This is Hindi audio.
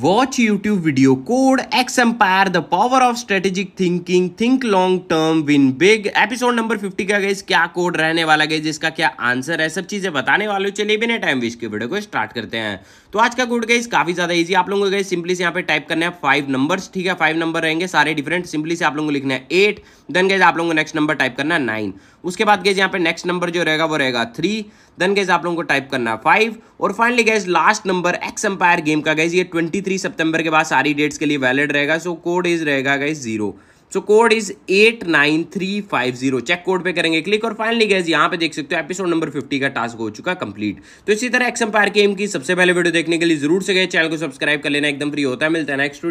watch YouTube video code X Empire the power of strategic thinking think long term win big episode number 50 का गई क्या कोड रहने वाला गई जिसका क्या आंसर है सब चीजें बताने वाले चलिए बिना टाइम वेस्ट के वीडियो को स्टार्ट करते हैं तो आज का कोड गई काफी ज्यादा इजी आप लोगों को गई सिंपली से यहाँ पे टाइप करना है फाइव नंबर ठीक है फाइव नंबर रहेंगे सारे डिफरेंट सिंपली से आप लोगों को लिखना है एट देन गई आप लोगों को नेक्स्ट नंबर टाइप करना है नाइन उसके बाद गैस यहाँ पे नेक्स्ट नंबर जो रहेगा वो रहेगा थ्री देन गैस आप लोगों को टाइप करना है फाइव और finally guess last number X Empire game का गैस ये ट्वेंटी थ्री सितंबर के बाद सारी डेट्स के लिए वैलिड रहेगा सो कोड इज रहेगा guess zero so code is eight nine three five zero check code पे करेंगे क्लिक और फाइनली गैस यहाँ पे देख सकते हो एपिसोड नंबर फिफ्टी का टास्क हो चुका कंप्लीट तो इसी तरह एक्स एम्पायर गेम की सबसे पहले वीडियो देखने के लिए जरूर से गए चैनल को सब्सक्राइब कर लेना एकदम फ्री होता है मिलता है नेक्स्ट